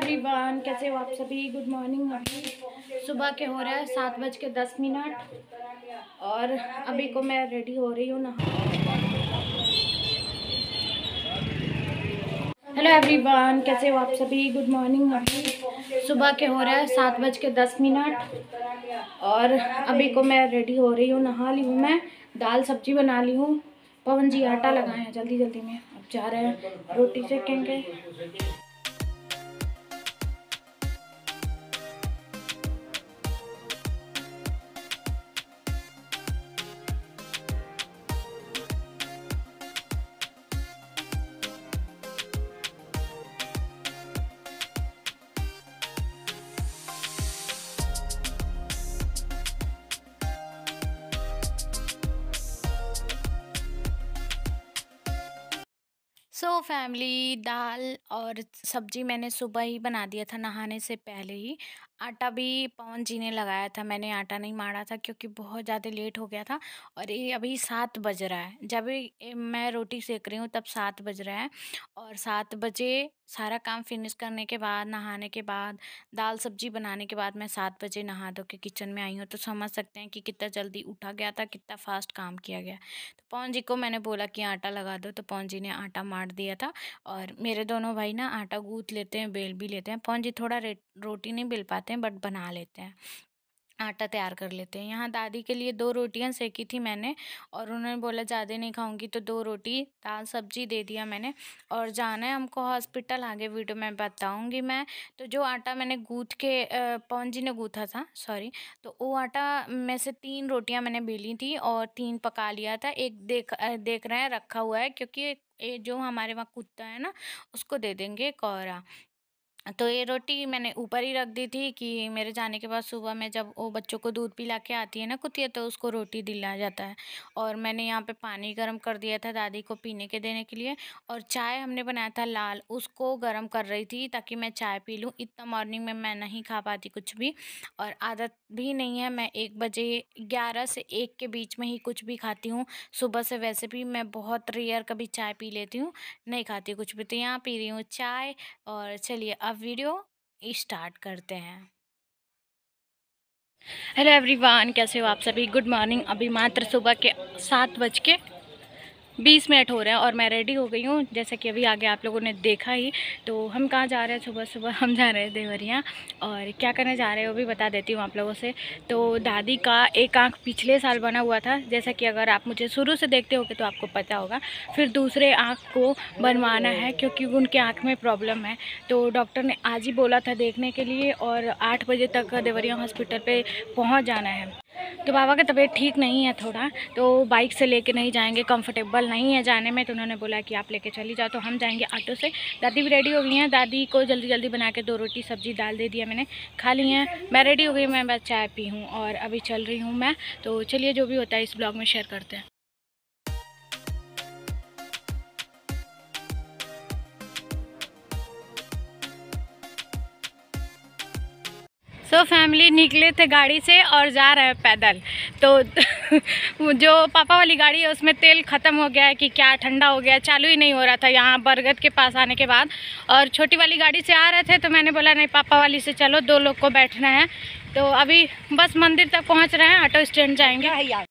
Everyone कैसे हो आप सभी गुड मॉर्निंग अभी सुबह के हो रहा है सात बज के दस मिनट और अभी को मैं रेडी हो रही हूँ ना हेलो एवरीवन कैसे हो आप सभी गुड मॉर्निंग अभी सुबह के हो रहा है सात बज के दस मिनट और अभी को मैं रेडी हो रही हूँ नहा ली हूँ मैं दाल सब्जी बना ली हूँ पवन जी आटा लगाए हैं जल्दी जल्दी में अब जा रहे हैं रोटी कहेंगे हेलो तो फैमिली दाल और सब्ज़ी मैंने सुबह ही बना दिया था नहाने से पहले ही आटा भी पवन जी ने लगाया था मैंने आटा नहीं मारा था क्योंकि बहुत ज़्यादा लेट हो गया था और ये अभी सात बज रहा है जब मैं रोटी सेक रही हूँ तब सात बज रहा है और सात बजे सारा काम फिनिश करने के बाद नहाने के बाद दाल सब्जी बनाने के बाद मैं सात बजे नहा धो के किचन में आई हूँ तो समझ सकते हैं कि कितना जल्दी उठा गया था कितना फास्ट काम किया गया तो पवन जी को मैंने बोला कि आटा लगा दो तो पवन जी ने आटा मार दिया था और मेरे दोनों भाई ना आटा गूँथ लेते हैं बेल भी लेते हैं पवन जी थोड़ा रोटी नहीं बेल पाते पाते हैं बट बना लेते हैं आटा तैयार कर लेते हैं यहाँ दादी के लिए दो रोटियाँ सेकी थी मैंने और उन्होंने बोला ज़्यादा नहीं खाऊंगी तो दो रोटी दाल सब्जी दे दिया मैंने और जाना है हमको हॉस्पिटल आगे वीडियो में बताऊंगी मैं तो जो आटा मैंने गूथ के पवन जी ने गूथा था सॉरी तो वो आटा में से तीन रोटियाँ मैंने बेली थी और तीन पका लिया था एक देख देख रहे हैं रखा हुआ है क्योंकि ये जो हमारे वहाँ कुत्ता है ना उसको दे देंगे कौरा तो ये रोटी मैंने ऊपर ही रख दी थी कि मेरे जाने के बाद सुबह में जब वो बच्चों को दूध पिला के आती है ना कुतिया तो उसको रोटी दिला जाता है और मैंने यहाँ पे पानी गर्म कर दिया था दादी को पीने के देने के लिए और चाय हमने बनाया था लाल उसको गर्म कर रही थी ताकि मैं चाय पी लूँ इतना मॉर्निंग में मैं नहीं खा पाती कुछ भी और आदत भी नहीं है मैं एक बजे ग्यारह से एक के बीच में ही कुछ भी खाती हूँ सुबह से वैसे भी मैं बहुत रेयर कभी चाय पी लेती हूँ नहीं खाती कुछ भी तो यहाँ पी रही हूँ चाय और चलिए अब वीडियो स्टार्ट करते हैं हेलो एवरीवन कैसे हो आप सभी गुड मॉर्निंग अभी मात्र सुबह के सात बज के बीस मिनट हो रहे हैं और मैं रेडी हो गई हूँ जैसे कि अभी आगे आप लोगों ने देखा ही तो हम कहाँ जा रहे हैं सुबह सुबह हम जा रहे हैं देवरिया और क्या करने जा रहे हैं वो भी बता देती हूँ आप लोगों से तो दादी का एक आँख पिछले साल बना हुआ था जैसा कि अगर आप मुझे शुरू से देखते होगे तो आपको पता होगा फिर दूसरे आँख को बनवाना है क्योंकि उनके आँख में प्रॉब्लम है तो डॉक्टर ने आज ही बोला था देखने के लिए और आठ बजे तक देवरिया हॉस्पिटल पर पहुँच जाना है तो बाबा का तबीयत ठीक नहीं है थोड़ा तो बाइक से लेके नहीं जाएंगे कंफर्टेबल नहीं है जाने में तो उन्होंने बोला कि आप लेके चली जाओ तो हम जाएंगे ऑटो से दादी भी रेडी हो गई हैं दादी को जल्दी जल्दी बना के दो रोटी सब्जी दाल दे दिया मैंने खा ली हैं मैं रेडी हो गई मैं बस चाय पी हूँ और अभी चल रही हूँ मैं तो चलिए जो भी होता है इस ब्लॉग में शेयर करते हैं सो so, फैमिली निकले थे गाड़ी से और जा रहे हैं पैदल तो जो पापा वाली गाड़ी है उसमें तेल ख़त्म हो गया है कि क्या ठंडा हो गया चालू ही नहीं हो रहा था यहाँ बरगद के पास आने के बाद और छोटी वाली गाड़ी से आ रहे थे तो मैंने बोला नहीं पापा वाली से चलो दो लोग को बैठना है तो अभी बस मंदिर तक पहुँच रहे हैं ऑटो स्टैंड जाएंगे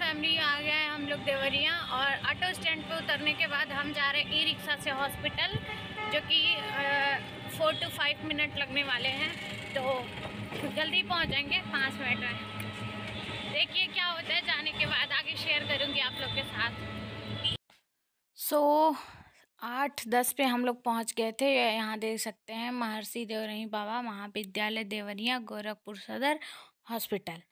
फैमिली आ गया है हम लोग देवरिया और ऑटो स्टैंड पे उतरने के बाद हम जा रहे हैं ई रिक्शा से हॉस्पिटल जो कि फोर टू फाइव मिनट लगने वाले हैं तो जल्दी पहुंच जाएंगे पाँच मिनट में देखिए क्या होता है जाने के बाद आगे शेयर करूँगी आप लोग के साथ सो आठ दस पे हम लोग पहुंच गए थे यहाँ देख सकते हैं महर्षि देवरही बाबा महाविद्यालय देवरिया गोरखपुर सदर हॉस्पिटल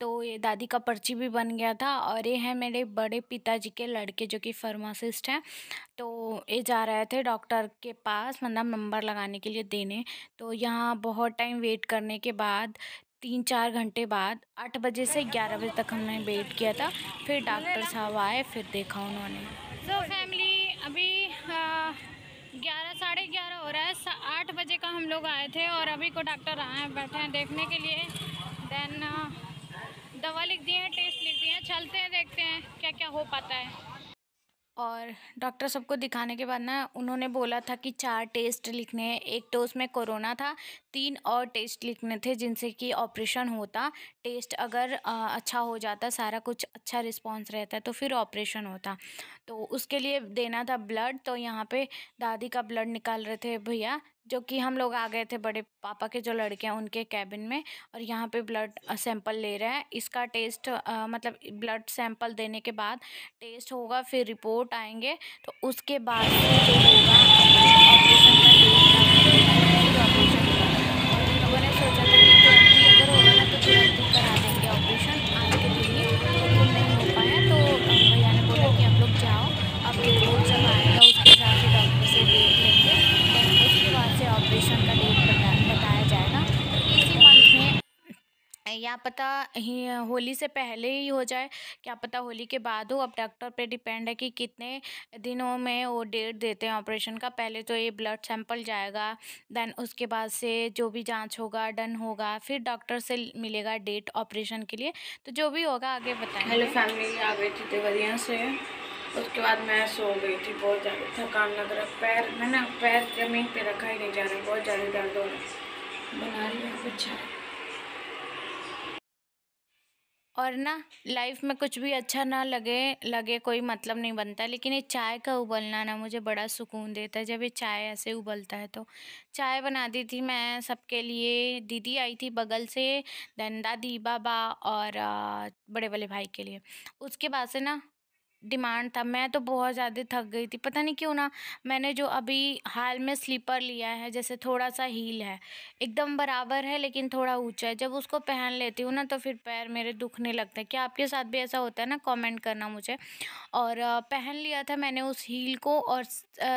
तो ये दादी का पर्ची भी बन गया था और ये है मेरे बड़े पिताजी के लड़के जो कि फार्मासिस्ट हैं तो ये जा रहे थे डॉक्टर के पास मतलब नंबर लगाने के लिए देने तो यहाँ बहुत टाइम वेट करने के बाद तीन चार घंटे बाद आठ बजे से ग्यारह बजे तक हमने वेट किया था फिर डॉक्टर साहब आए फिर देखा उन्होंने सो so, फैमिली अभी ग्यारह साढ़े ग्यारह हो रहा है आठ बजे का हम लोग आए थे और अभी को डॉक्टर आए बैठे हैं देखने के लिए देन दवा लिख दिए हैं टेस्ट लिख दिए हैं चलते हैं देखते हैं क्या क्या हो पाता है और डॉक्टर सबको दिखाने के बाद ना उन्होंने बोला था कि चार टेस्ट लिखने हैं एक तो उसमें कोरोना था तीन और टेस्ट लिखने थे जिनसे कि ऑपरेशन होता टेस्ट अगर अच्छा हो जाता सारा कुछ अच्छा रिस्पांस रहता है तो फिर ऑपरेशन होता तो उसके लिए देना था ब्लड तो यहाँ पे दादी का ब्लड निकाल रहे थे भैया जो कि हम लोग आ गए थे बड़े पापा के जो लड़के हैं उनके कैबिन में और यहाँ पे ब्लड सैंपल ले रहे हैं इसका टेस्ट आ, मतलब ब्लड सैंपल देने के बाद टेस्ट होगा फिर रिपोर्ट आएंगे तो उसके बाद Thank you. क्या पता ही होली से पहले ही हो जाए क्या पता होली के बाद हो अब डॉक्टर पे डिपेंड है कि कितने दिनों में वो डेट देते हैं ऑपरेशन का पहले तो ये ब्लड सैंपल जाएगा देन उसके बाद से जो भी जांच होगा डन होगा फिर डॉक्टर से मिलेगा डेट ऑपरेशन के लिए तो जो भी होगा आगे बताएं हेलो फैमिली आ गई थी देवरिया से उसके बाद मैं सो गई थी बहुत ज़्यादा थकान लग रहा पैर मैंने पैर जमीन पर रखा ही नहीं जा रहा बहुत ज़्यादा दर्द हो रहा बना रही है कुछ और ना लाइफ में कुछ भी अच्छा ना लगे लगे कोई मतलब नहीं बनता लेकिन ये चाय का उबलना ना मुझे बड़ा सुकून देता है जब ये चाय ऐसे उबलता है तो चाय बना दी थी मैं सबके लिए दीदी आई थी बगल से दंदा दी बाबा और बड़े वाले भाई के लिए उसके बाद से ना डिमांड था मैं तो बहुत ज़्यादा थक गई थी पता नहीं क्यों ना मैंने जो अभी हाल में स्लीपर लिया है जैसे थोड़ा सा हील है एकदम बराबर है लेकिन थोड़ा ऊंचा है जब उसको पहन लेती हूँ ना तो फिर पैर मेरे दुखने लगते हैं क्या आपके साथ भी ऐसा होता है ना कमेंट करना मुझे और पहन लिया था मैंने उस हील को और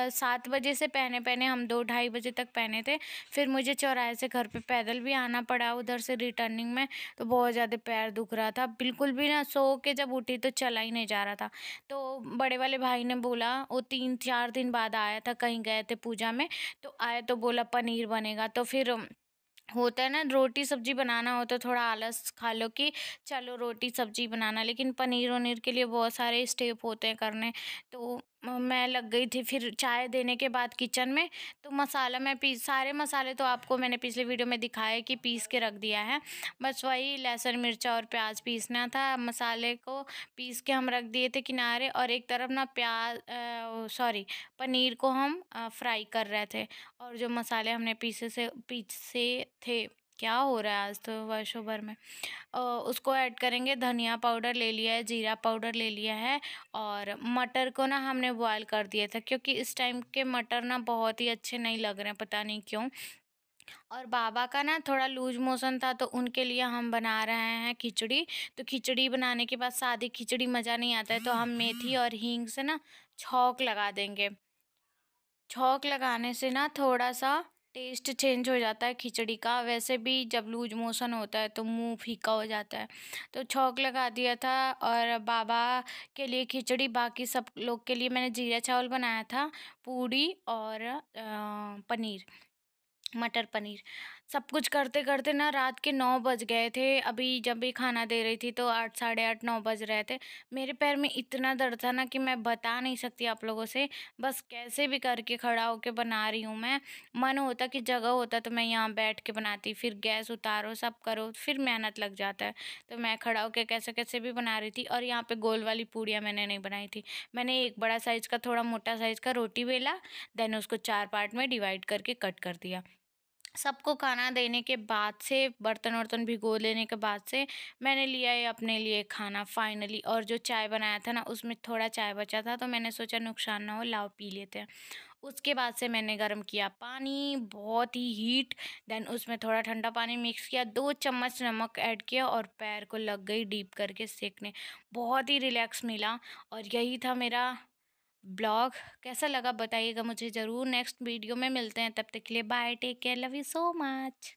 सात बजे से पहने पहने हम दो ढाई बजे तक पहने थे फिर मुझे चौराहे से घर पर पैदल भी आना पड़ा उधर से रिटर्निंग में तो बहुत ज़्यादा पैर दुख रहा था बिल्कुल भी ना सो के जब उठी तो चला ही नहीं जा रहा था तो बड़े वाले भाई ने बोला वो तीन चार दिन बाद आया था कहीं गए थे पूजा में तो आए तो बोला पनीर बनेगा तो फिर होता है ना रोटी सब्जी बनाना हो तो थोड़ा आलस खा लो कि चलो रोटी सब्जी बनाना लेकिन पनीर वनीर के लिए बहुत सारे स्टेप होते हैं करने तो मैं लग गई थी फिर चाय देने के बाद किचन में तो मसाला मैं पीस सारे मसाले तो आपको मैंने पिछले वीडियो में दिखाया कि पीस के रख दिया है बस वही लहसुन मिर्चा और प्याज पीसना था मसाले को पीस के हम रख दिए थे किनारे और एक तरफ ना प्याज सॉरी पनीर को हम फ्राई कर रहे थे और जो मसाले हमने पीसे से पीछे थे क्या हो रहा है आज तो वर्षों भर में उसको ऐड करेंगे धनिया पाउडर ले लिया है जीरा पाउडर ले लिया है और मटर को ना हमने बॉयल कर दिया था क्योंकि इस टाइम के मटर ना बहुत ही अच्छे नहीं लग रहे हैं पता नहीं क्यों और बाबा का ना थोड़ा लूज मोशन था तो उनके लिए हम बना रहे हैं खिचड़ी तो खिचड़ी बनाने के बाद सादी खिचड़ी मज़ा नहीं आता है तो हम मेथी और हींग से ना छौक लगा देंगे छौक लगाने से ना थोड़ा सा टेस्ट चेंज हो जाता है खिचड़ी का वैसे भी जब लूज मोशन होता है तो मुंह फीका हो जाता है तो छौंक लगा दिया था और बाबा के लिए खिचड़ी बाकी सब लोग के लिए मैंने जीरा चावल बनाया था पूड़ी और पनीर मटर पनीर सब कुछ करते करते ना रात के नौ बज गए थे अभी जब भी खाना दे रही थी तो आठ साढ़े आठ नौ बज रहे थे मेरे पैर में इतना दर्द था ना कि मैं बता नहीं सकती आप लोगों से बस कैसे भी करके खड़ा होकर बना रही हूँ मैं मन होता कि जगह होता तो मैं यहाँ बैठ के बनाती फिर गैस उतारो सब करो फिर मेहनत लग जाता है तो मैं खड़ा होकर कैसे कैसे भी बना रही थी और यहाँ पर गोल वाली पूड़ियाँ मैंने नहीं बनाई थी मैंने एक बड़ा साइज़ का थोड़ा मोटा साइज़ का रोटी बेला देन उसको चार पार्ट में डिवाइड करके कट कर दिया सबको खाना देने के बाद से बर्तन वर्तन भिगो लेने के बाद से मैंने लिया है अपने लिए खाना फाइनली और जो चाय बनाया था ना उसमें थोड़ा चाय बचा था तो मैंने सोचा नुकसान ना हो लाओ पी लेते हैं उसके बाद से मैंने गर्म किया पानी बहुत ही हीट देन उसमें थोड़ा ठंडा पानी मिक्स किया दो चम्मच नमक ऐड किया और पैर को लग गई डीप करके सेकने बहुत ही रिलैक्स मिला और यही था मेरा ब्लॉग कैसा लगा बताइएगा मुझे ज़रूर नेक्स्ट वीडियो में मिलते हैं तब तक के लिए bye take care love you so much